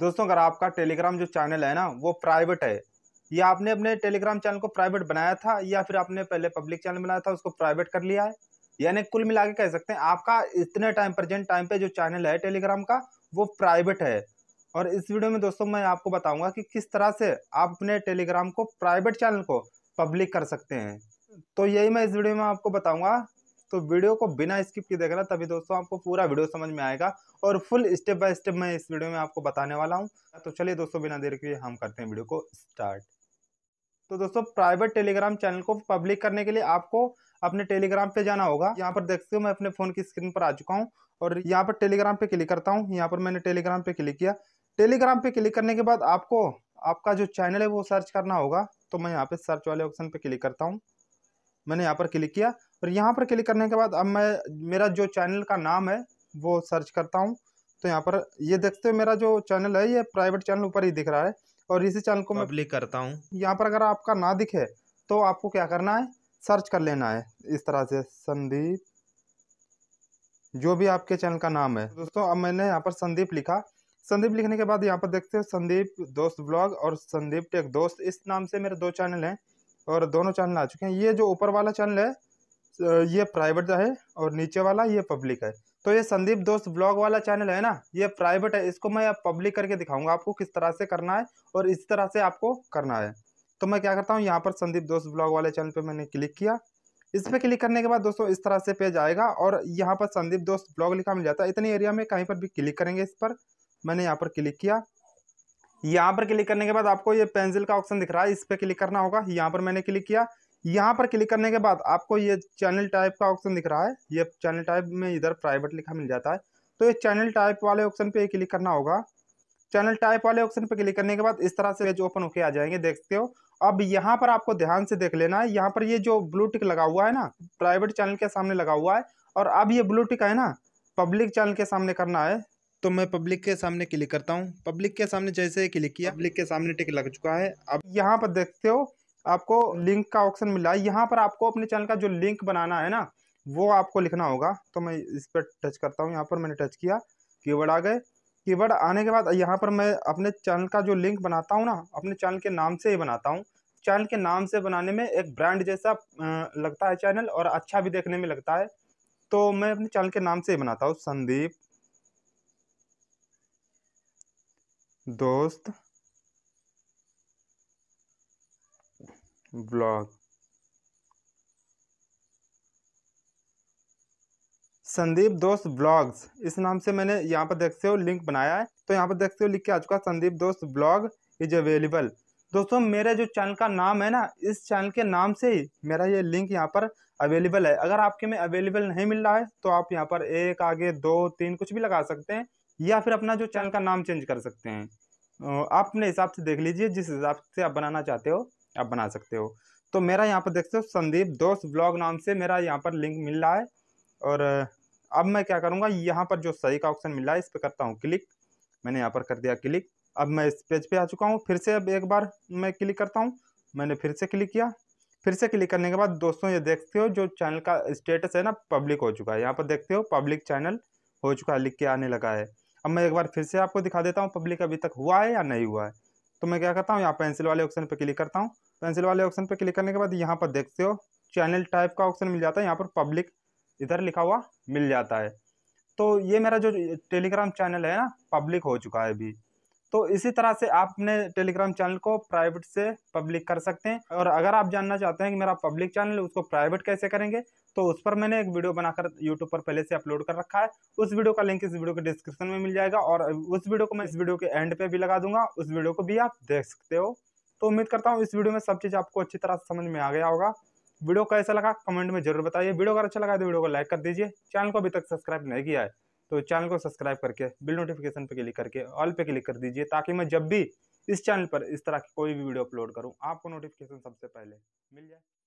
दोस्तों अगर आपका टेलीग्राम जो चैनल है ना वो प्राइवेट है या आपने अपने टेलीग्राम चैनल को प्राइवेट बनाया था या फिर आपने पहले पब्लिक चैनल बनाया था उसको प्राइवेट कर लिया है यानी कुल मिला के कह सकते हैं आपका इतने टाइम प्रजेंट टाइम पे जो चैनल है टेलीग्राम का वो प्राइवेट है और इस वीडियो में दोस्तों मैं आपको बताऊंगा कि किस तरह से आप अपने टेलीग्राम को प्राइवेट चैनल को पब्लिक कर सकते हैं तो यही मैं इस वीडियो में आपको बताऊंगा तो वीडियो को बिना स्किप के देखना तभी दोस्तों आपको पूरा वीडियो समझ में आएगा और फुल स्टेप बाय स्टेप मैं इस वीडियो में आपको बताने वाला हूँ तो चलिए दोस्तों बिना देर के हम करते हैं वीडियो को स्टार्ट तो दोस्तों प्राइवेट टेलीग्राम चैनल को पब्लिक करने के लिए आपको अपने टेलीग्राम पे जाना होगा यहाँ पर देखते हो मैं अपने फ़ोन की स्क्रीन पर आ चुका हूँ और यहाँ पर टेलीग्राम पे क्लिक करता हूँ यहाँ पर मैंने टेलीग्राम पे क्लिक किया टेलीग्राम पे क्लिक करने के बाद आपको आपका जो चैनल है वो सर्च करना होगा तो मैं यहाँ पे सर्च वाले ऑप्शन पे क्लिक करता हूँ मैंने यहाँ पर क्लिक किया और यहाँ पर क्लिक करने के बाद अब मैं मेरा जो चैनल का नाम है वो सर्च करता हूँ तो यहाँ पर ये देखते हो मेरा जो चैनल है ये प्राइवेट चैनल ऊपर ही दिख रहा है और इसी चैनल को मैं क्लिक करता हूँ यहाँ पर अगर आपका ना दिखे तो आपको क्या करना है सर्च कर लेना है इस तरह से संदीप जो भी आपके चैनल का नाम है दोस्तों अब मैंने यहाँ पर संदीप लिखा संदीप लिखने के बाद यहाँ पर देखते हो संदीप दोस्त ब्लॉग और संदीप टेक दोस्त इस नाम से मेरे दो चैनल हैं और दोनों चैनल आ चुके हैं ये जो ऊपर वाला चैनल है ये प्राइवेट है और नीचे वाला ये पब्लिक है तो ये संदीप दोस्त ब्लॉग वाला चैनल है ना ये प्राइवेट है इसको मैं पब्लिक करके दिखाऊंगा आपको किस तरह से करना है और इस तरह से आपको करना है तो मैं क्या करता हूँ यहाँ पर संदीप दोस्त ब्लॉग वाले चैनल पे मैंने क्लिक किया इस पर क्लिक करने के बाद दोस्तों इस तरह से पेज आएगा और यहाँ पर संदीप दोस्त ब्लॉग लिखा मिल जाता है इतने एरिया में कहीं पर भी क्लिक करेंगे इस पर मैंने यहाँ पर क्लिक किया यहाँ पर क्लिक करने के बाद आपको ये पेंसिल का ऑप्शन दिख रहा है इस पर क्लिक करना होगा यहाँ पर मैंने क्लिक किया यहाँ पर क्लिक करने के बाद आपको ये चैनल टाइप का ऑप्शन दिख रहा है ये चैनल टाइप में इधर प्राइवेट लिखा मिल जाता है तो ये चैनल टाइप वाले ऑप्शन पे क्लिक करना होगा चैनल टाइप वाले ऑप्शन पे क्लिक करने के बाद इस तरह से पेज ओपन होके आ जाएंगे देखते हो अब यहाँ पर आपको ध्यान से देख लेना है यहाँ पर ये जो ब्लू टिक लगा हुआ है ना प्राइवेट चैनल के सामने लगा हुआ है और अब ये ब्लू टिक है ना पब्लिक चैनल के सामने करना है तो मैं पब्लिक के सामने क्लिक करता हूँ पब्लिक के सामने जैसे क्लिक किया पब्लिक के सामने टिक लग चुका है अब यहाँ पर देखते हो आपको लिंक का ऑप्शन मिला है यहाँ पर आपको अपने चैनल का जो लिंक बनाना है ना वो आपको लिखना होगा तो मैं इस पर टच करता हूँ यहाँ पर मैंने टच किया कीवर्ड आ गए कीवर्ड आने के बाद यहाँ पर मैं अपने चैनल का जो लिंक बनाता हूँ ना अपने चैनल के नाम से ही बनाता हूँ चैनल के नाम से बनाने में एक ब्रांड जैसा लगता है चैनल और अच्छा भी देखने में लगता है तो मैं अपने चैनल के नाम से ही बनाता हूँ संदीप दोस्त ब्लॉग संदीप दोस्त ब्लॉग्स इस नाम से मैंने यहाँ पर देखते हो लिंक बनाया है तो यहाँ पर देखते हो लिख के आ चुका संदीप दोस्त ब्लॉग इज अवेलेबल दोस्तों मेरे जो चैनल का नाम है ना इस चैनल के नाम से ही मेरा ये लिंक यहाँ पर अवेलेबल है अगर आपके में अवेलेबल नहीं मिल रहा है तो आप यहाँ पर एक आगे दो तीन कुछ भी लगा सकते हैं या फिर अपना जो चैनल का नाम चेंज कर सकते हैं आप अपने हिसाब से देख लीजिए जिस हिसाब से आप बनाना चाहते हो आप बना सकते हो तो मेरा यहाँ पर देख सकते हो संदीप दोस्त ब्लॉग नाम से मेरा यहाँ पर लिंक मिल रहा है और अब मैं क्या करूँगा यहाँ पर जो सही का ऑप्शन मिल रहा है इस पर करता हूँ क्लिक मैंने यहाँ पर कर दिया क्लिक अब मैं इस पेज पे आ चुका हूँ फिर से अब एक बार मैं क्लिक करता हूँ मैंने फिर से क्लिक किया फिर से क्लिक करने के बाद दोस्तों ये देखते हो जो चैनल का स्टेटस है ना पब्लिक हो चुका है यहाँ पर देखते हो पब्लिक चैनल हो चुका है लिख के आने लगा है अब मैं एक बार फिर से आपको दिखा देता हूँ पब्लिक अभी तक हुआ है या नहीं हुआ है तो मैं क्या करता हूँ यहाँ पेंसिल वाले ऑप्शन पर क्लिक करता हूँ पेंसिल वाले ऑप्शन पर क्लिक करने के बाद यहाँ पर देखते हो चैनल टाइप का ऑप्शन मिल जाता है यहाँ पर पब्लिक इधर लिखा हुआ मिल जाता है तो ये मेरा जो टेलीग्राम चैनल है ना पब्लिक हो चुका है अभी तो इसी तरह से आप अपने टेलीग्राम चैनल को प्राइवेट से पब्लिक कर सकते हैं और अगर आप जानना चाहते हैं कि मेरा पब्लिक चैनल उसको प्राइवेट कैसे करेंगे तो उस पर मैंने एक वीडियो बनाकर यूट्यूब पर पहले से अपलोड कर रखा है उस वीडियो का लिंक इस वीडियो के डिस्क्रिप्शन में मिल जाएगा और उस वीडियो को मैं इस वीडियो के एंड पे भी लगा दूंगा उस वीडियो को भी आप देख सकते हो तो उम्मीद करता हूँ इस वीडियो में सब चीज़ आपको अच्छी तरह से समझ में आ गया होगा वीडियो कैसा लगा कमेंट में जरूर बताइए वीडियो अगर अच्छा लगा तो वीडियो को लाइक कर दीजिए चैनल को अभी तक सब्सक्राइब नहीं किया है तो चैनल को सब्सक्राइब करके बिल नोटिफिकेशन पर क्लिक करके ऑल पे क्लिक कर दीजिए ताकि मैं जब भी इस चैनल पर इस तरह की कोई भी वीडियो अपलोड करूँ आपको नोटिफिकेशन सबसे पहले मिल जाए